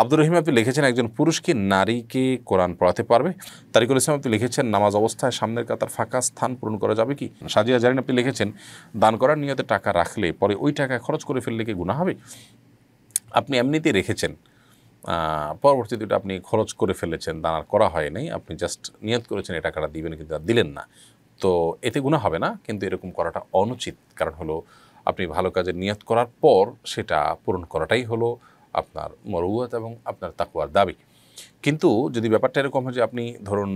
আব্দুর রহিম আপনি লিখেছেন একজন পুরুষ কি নারীকে কোরআন পড়াতে পারবে তারিকুল ইসলাম আপনি লিখেছেন নামাজ অবস্থায় সামনের কাতার ফাঁকা স্থান পূরণ করা যাবে কি সাজিয়া জারিন আপনি লিখেছেন দান করার নিয়তে টাকা রাখলে পরে ওই টাকা খরচ করে ফেললে কি গুণা হবে আপনি এমনিতেই রেখেছেন পরবর্তীতে এটা আপনি খরচ করে ফেলেছেন দান আর করা হয় নাই আপনি জাস্ট নিয়ত করেছেন এই টাকাটা দিবেন কিন্তু আর দিলেন না তো এতে গুণা হবে না কিন্তু এরকম করাটা অনুচিত কারণ হলো আপনি ভালো কাজে নিয়ত করার পর সেটা পূরণ করাটাই হলো আপনার মরুয়াত এবং আপনার তাকুয়ার দাবি কিন্তু যদি ব্যাপারটা এরকম হয় যে আপনি ধরুন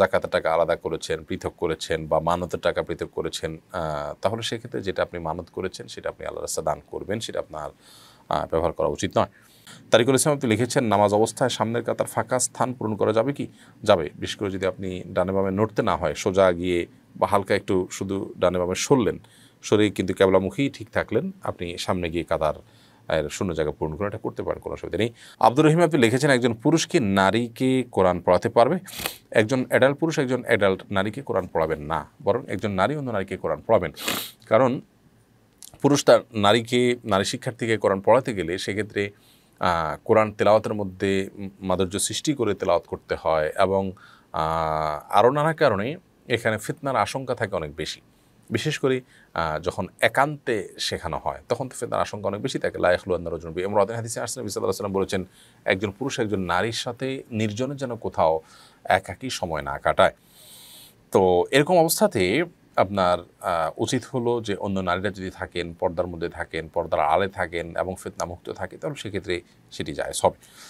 জাকাতের টাকা আলাদা করেছেন পৃথক করেছেন বা মানতের টাকা পৃথক করেছেন তাহলে সেক্ষেত্রে যেটা আপনি মানত করেছেন সেটা আপনি আল্লাহ রাস্তা দান করবেন সেটা আপনার ব্যবহার করা উচিত নয় তারিকুল ইসলাম আপনি লিখেছেন নামাজ অবস্থায় সামনের কাতার ফাঁকা স্থান পূরণ করা যাবে কি যাবে বিশেষ করে যদি আপনি ডানে বামে নড়তে না হয় সোজা গিয়ে বা হালকা একটু শুধু ডানে বামে সরলেন শরীর কিন্তু কেবলামুখী ঠিক থাকলেন আপনি সামনে গিয়ে কাতার আর শূন্য জায়গা পূরণ করে এটা করতে পারেন কোনো অসুবিধা নেই আব্দুর রহিম আপনি লিখেছেন একজন পুরুষকে নারীকে কোরআন পড়াতে পারবে একজন অ্যাডাল্ট পুরুষ একজন অ্যাডাল্ট নারীকে কোরআন পড়াবেন না বরং একজন নারী অন্য নারীকে কোরআন পড়াবেন কারণ পুরুষ তার নারীকে নারী শিক্ষার্থীকে কোরআন পড়াতে গেলে সেক্ষেত্রে কোরআন তেলাওয়াতের মধ্যে মাধুর্য সৃষ্টি করে তেলাওয়াত করতে হয় এবং আরও নানা কারণে এখানে ফিতনার আশঙ্কা থাকে অনেক বেশি বিশেষ করে যখন একান্তে শেখানো হয় তখন তো ফেতনার আশঙ্কা অনেক বেশি থাকে লাইখলুয়ান্নার জন্য এবং রদিন হাদিসে আসছেন বিসাল্লাহ সাল্লাম বলেছেন একজন পুরুষ একজন নারীর সাথে নির্জনের যেন কোথাও একাকি সময় না কাটায় তো এরকম অবস্থাতে আপনার উচিত হলো যে অন্য নারীরা যদি থাকেন পর্দার মধ্যে থাকেন পর্দার আলে থাকেন এবং ফেতনামুক্ত থাকে তাহলে সেক্ষেত্রে সেটি যায় সব